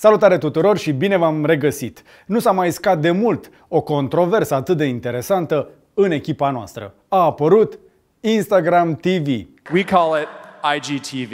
Salutare tuturor și bine v-am regăsit! Nu s-a mai scat de mult o controversă atât de interesantă în echipa noastră. A apărut Instagram TV. We call it IGTV.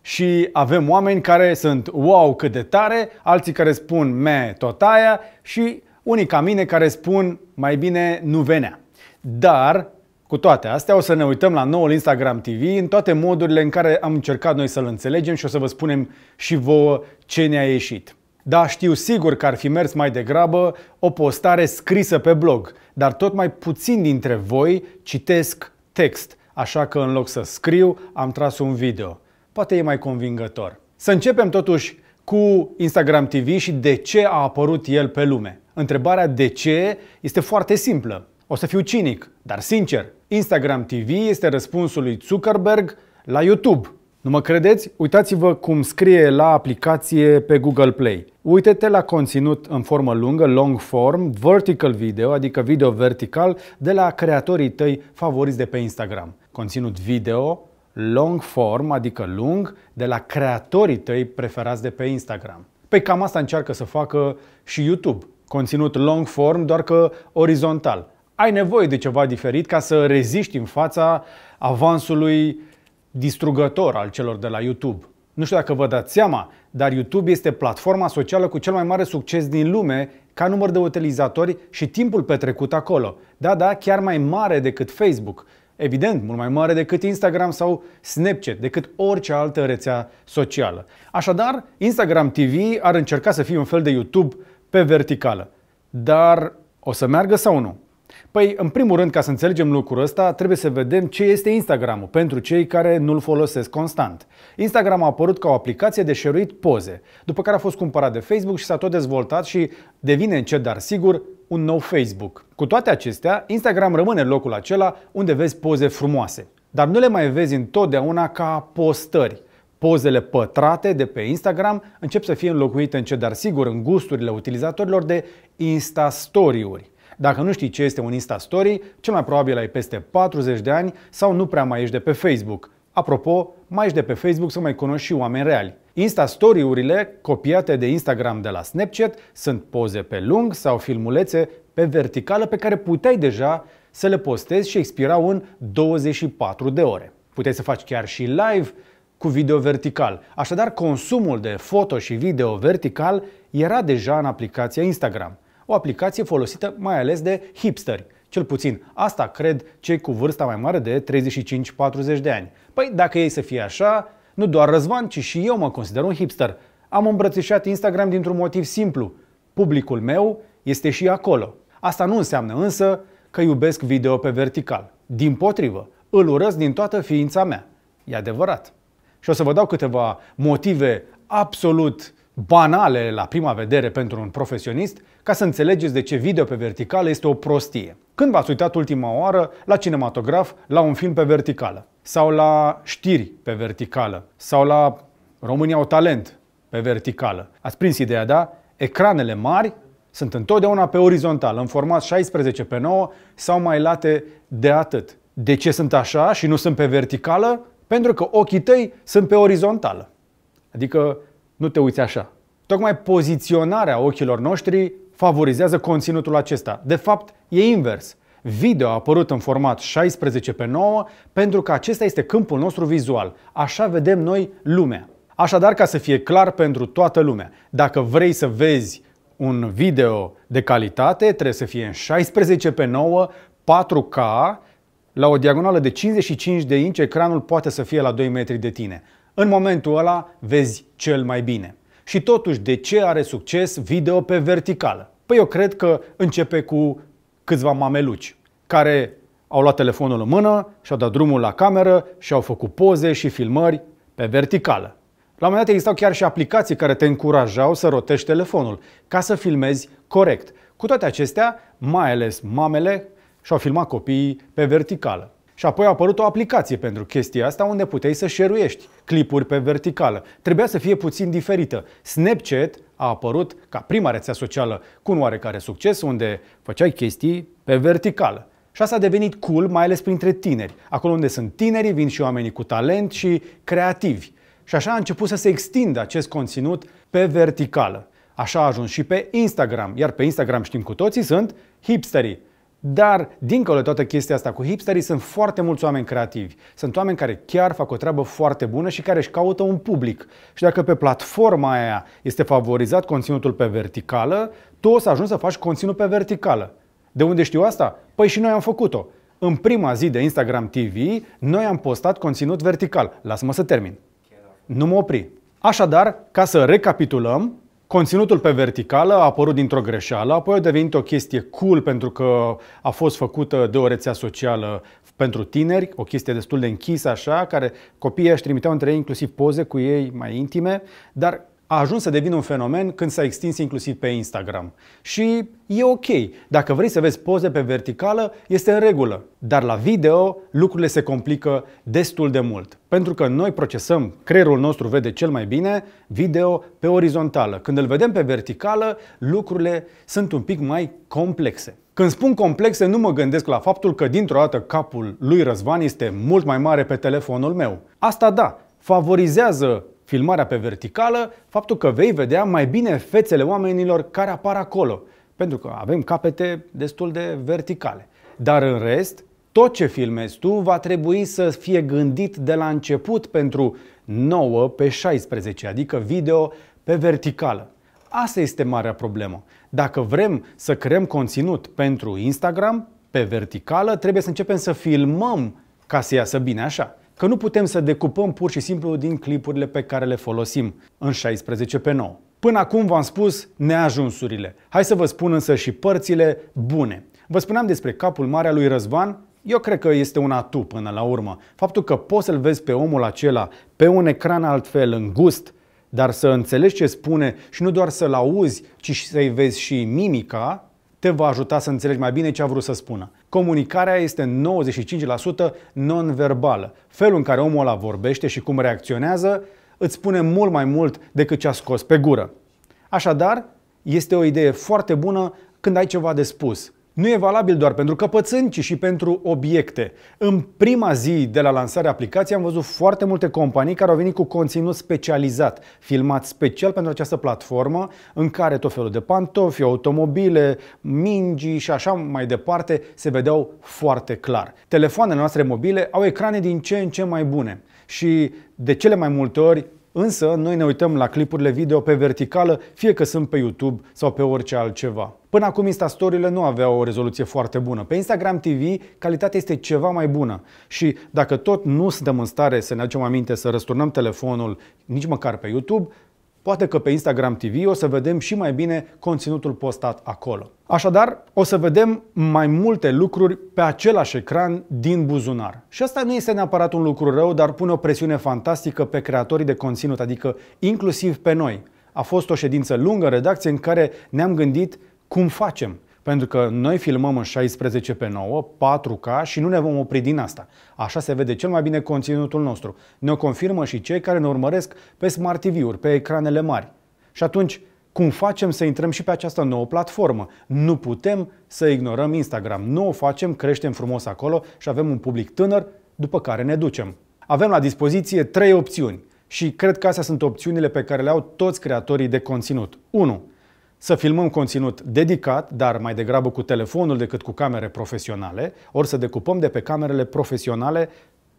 Și avem oameni care sunt wow cât de tare, alții care spun me tot aia și unii ca mine care spun mai bine nu venea. Dar cu toate astea, o să ne uităm la noul Instagram TV în toate modurile în care am încercat noi să-l înțelegem și o să vă spunem și vouă ce ne-a ieșit. Da, știu sigur că ar fi mers mai degrabă o postare scrisă pe blog, dar tot mai puțin dintre voi citesc text, așa că în loc să scriu, am tras un video. Poate e mai convingător. Să începem totuși cu Instagram TV și de ce a apărut el pe lume. Întrebarea de ce este foarte simplă. O să fiu cinic, dar sincer, Instagram TV este răspunsul lui Zuckerberg la YouTube. Nu mă credeți? Uitați-vă cum scrie la aplicație pe Google Play. Uite-te la conținut în formă lungă, long form, vertical video, adică video vertical, de la creatorii tăi favoriți de pe Instagram. Conținut video, long form, adică lung, de la creatorii tăi preferați de pe Instagram. Pe păi cam asta încearcă să facă și YouTube. Conținut long form, doar că orizontal, ai nevoie de ceva diferit ca să reziști în fața avansului distrugător al celor de la YouTube. Nu știu dacă vă dați seama, dar YouTube este platforma socială cu cel mai mare succes din lume ca număr de utilizatori și timpul petrecut acolo. Da, da, chiar mai mare decât Facebook. Evident, mult mai mare decât Instagram sau Snapchat, decât orice altă rețea socială. Așadar, Instagram TV ar încerca să fie un fel de YouTube pe verticală. Dar o să meargă sau nu? Păi, în primul rând, ca să înțelegem lucrul ăsta, trebuie să vedem ce este Instagram-ul pentru cei care nu-l folosesc constant. Instagram a apărut ca o aplicație de șeruit poze, după care a fost cumpărat de Facebook și s-a tot dezvoltat și devine încet, dar sigur, un nou Facebook. Cu toate acestea, Instagram rămâne locul acela unde vezi poze frumoase. Dar nu le mai vezi întotdeauna ca postări. Pozele pătrate de pe Instagram încep să fie înlocuite încet, dar sigur, în gusturile utilizatorilor de instastory uri dacă nu știi ce este un Insta Story, cel mai probabil ai peste 40 de ani sau nu prea mai ești de pe Facebook. Apropo, mai ești de pe Facebook să mai cunoști și oameni reali. Insta Story-urile copiate de Instagram de la Snapchat sunt poze pe lung sau filmulețe pe verticală pe care puteai deja să le postezi și expirau în 24 de ore. Puteai să faci chiar și live cu video vertical. Așadar, consumul de foto și video vertical era deja în aplicația Instagram. O aplicație folosită mai ales de hipsteri. Cel puțin asta cred cei cu vârsta mai mare de 35-40 de ani. Păi dacă ei să fie așa, nu doar Răzvan, ci și eu mă consider un hipster. Am îmbrățișat Instagram dintr-un motiv simplu. Publicul meu este și acolo. Asta nu înseamnă însă că iubesc video pe vertical. Din potrivă, îl urăsc din toată ființa mea. E adevărat. Și o să vă dau câteva motive absolut banale la prima vedere pentru un profesionist, ca să înțelegeți de ce video pe verticală este o prostie. Când v-ați uitat ultima oară la cinematograf, la un film pe verticală, sau la știri pe verticală, sau la România o talent pe verticală. Ați prins ideea, da? Ecranele mari sunt întotdeauna pe orizontală, în format 16 pe 9 sau mai late de atât. De ce sunt așa și nu sunt pe verticală? Pentru că ochii tăi sunt pe orizontală. Adică nu te uiți așa. Tocmai poziționarea ochilor noștri favorizează conținutul acesta. De fapt, e invers. Video a apărut în format 16 pe 9 pentru că acesta este câmpul nostru vizual. Așa vedem noi lumea. Așadar, ca să fie clar pentru toată lumea, dacă vrei să vezi un video de calitate, trebuie să fie în 16 pe 9, 4K, la o diagonală de 55 de inci, ecranul poate să fie la 2 metri de tine. În momentul ăla vezi cel mai bine. Și totuși, de ce are succes video pe verticală? Păi eu cred că începe cu câțiva mameluci care au luat telefonul în mână și au dat drumul la cameră și au făcut poze și filmări pe verticală. La un moment dat existau chiar și aplicații care te încurajau să rotești telefonul ca să filmezi corect. Cu toate acestea, mai ales mamele și-au filmat copiii pe verticală. Și apoi a apărut o aplicație pentru chestia asta unde puteai să șeruiești clipuri pe verticală. Trebuia să fie puțin diferită. Snapchat a apărut ca prima rețea socială cu un oarecare succes unde făceai chestii pe verticală. Și asta a devenit cool, mai ales printre tineri. Acolo unde sunt tineri, vin și oamenii cu talent și creativi. Și așa a început să se extindă acest conținut pe verticală. Așa a ajuns și pe Instagram, iar pe Instagram știm cu toții sunt hipsterii dar, dincolo de toată chestia asta cu hipsterii, sunt foarte mulți oameni creativi. Sunt oameni care chiar fac o treabă foarte bună și care își caută un public. Și dacă pe platforma aia este favorizat conținutul pe verticală, tu o să ajungi să faci conținut pe verticală. De unde știu asta? Păi și noi am făcut-o. În prima zi de Instagram TV, noi am postat conținut vertical. Lasă-mă să termin. Nu mă opri. Așadar, ca să recapitulăm, Conținutul pe verticală a apărut dintr-o greșeală, apoi a devenit o chestie cool pentru că a fost făcută de o rețea socială pentru tineri, o chestie destul de închisă așa, care copiii își trimiteau între ei inclusiv poze cu ei mai intime, dar a ajuns să devină un fenomen când s-a extins inclusiv pe Instagram. Și e ok. Dacă vrei să vezi poze pe verticală, este în regulă. Dar la video lucrurile se complică destul de mult. Pentru că noi procesăm, creierul nostru vede cel mai bine video pe orizontală. Când îl vedem pe verticală, lucrurile sunt un pic mai complexe. Când spun complexe, nu mă gândesc la faptul că dintr-o dată capul lui Răzvan este mult mai mare pe telefonul meu. Asta da, favorizează filmarea pe verticală, faptul că vei vedea mai bine fețele oamenilor care apar acolo, pentru că avem capete destul de verticale. Dar în rest, tot ce filmezi tu va trebui să fie gândit de la început pentru 9 pe 16, adică video pe verticală. Asta este marea problemă. Dacă vrem să creăm conținut pentru Instagram, pe verticală, trebuie să începem să filmăm ca să iasă bine așa că nu putem să decupăm pur și simplu din clipurile pe care le folosim în 16 pe 9. Până acum v-am spus neajunsurile. Hai să vă spun însă și părțile bune. Vă spuneam despre capul mare al lui Răzvan, eu cred că este un atu până la urmă. Faptul că poți să-l vezi pe omul acela pe un ecran altfel, gust, dar să înțelegi ce spune și nu doar să-l auzi, ci și să-i vezi și mimica, te va ajuta să înțelegi mai bine ce a vrut să spună. Comunicarea este 95% non-verbală. Felul în care omul ăla vorbește și cum reacționează îți spune mult mai mult decât ce a scos pe gură. Așadar, este o idee foarte bună când ai ceva de spus, nu e valabil doar pentru căpățâni, ci și pentru obiecte. În prima zi de la lansarea aplicației am văzut foarte multe companii care au venit cu conținut specializat, filmat special pentru această platformă, în care tot felul de pantofi, automobile, mingi și așa mai departe se vedeau foarte clar. Telefoanele noastre mobile au ecrane din ce în ce mai bune și de cele mai multe ori Însă, noi ne uităm la clipurile video pe verticală, fie că sunt pe YouTube sau pe orice altceva. Până acum Instastorile nu aveau o rezoluție foarte bună. Pe Instagram TV calitatea este ceva mai bună și dacă tot nu suntem în stare să ne aducem aminte să răsturnăm telefonul nici măcar pe YouTube, Poate că pe Instagram TV o să vedem și mai bine conținutul postat acolo. Așadar, o să vedem mai multe lucruri pe același ecran din buzunar. Și asta nu este neapărat un lucru rău, dar pune o presiune fantastică pe creatorii de conținut, adică inclusiv pe noi. A fost o ședință lungă în redacție în care ne-am gândit cum facem pentru că noi filmăm în 16 pe 9, 4K și nu ne vom opri din asta. Așa se vede cel mai bine conținutul nostru. Ne-o confirmă și cei care ne urmăresc pe Smart TV-uri, pe ecranele mari. Și atunci, cum facem să intrăm și pe această nouă platformă? Nu putem să ignorăm Instagram. Nu o facem, creștem frumos acolo și avem un public tânăr după care ne ducem. Avem la dispoziție trei opțiuni și cred că astea sunt opțiunile pe care le au toți creatorii de conținut. 1 să filmăm conținut dedicat, dar mai degrabă cu telefonul decât cu camere profesionale, ori să decupăm de pe camerele profesionale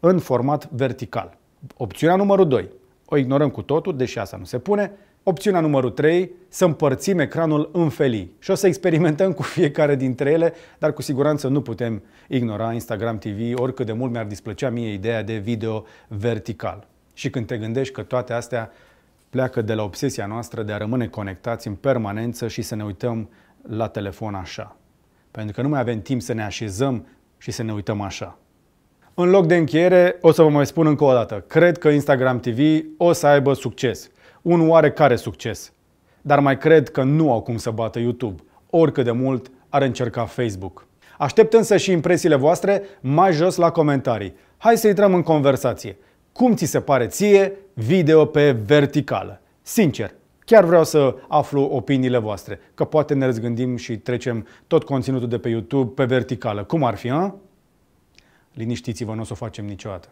în format vertical. Opțiunea numărul 2. O ignorăm cu totul, deși asta nu se pune. Opțiunea numărul 3, să împărțim ecranul în felii. Și o să experimentăm cu fiecare dintre ele, dar cu siguranță nu putem ignora Instagram TV, oricât de mult mi-ar displăcea mie ideea de video vertical. Și când te gândești că toate astea pleacă de la obsesia noastră de a rămâne conectați în permanență și să ne uităm la telefon așa. Pentru că nu mai avem timp să ne așezăm și să ne uităm așa. În loc de încheiere, o să vă mai spun încă o dată. Cred că Instagram TV o să aibă succes. Un oarecare succes. Dar mai cred că nu au cum să bată YouTube, oricât de mult ar încerca Facebook. Aștept însă și impresiile voastre mai jos la comentarii. Hai să intrăm în conversație. Cum ți se pare ție video pe verticală? Sincer, chiar vreau să aflu opiniile voastre, că poate ne răzgândim și trecem tot conținutul de pe YouTube pe verticală. Cum ar fi, a? Liniștiți-vă, nu o să o facem niciodată.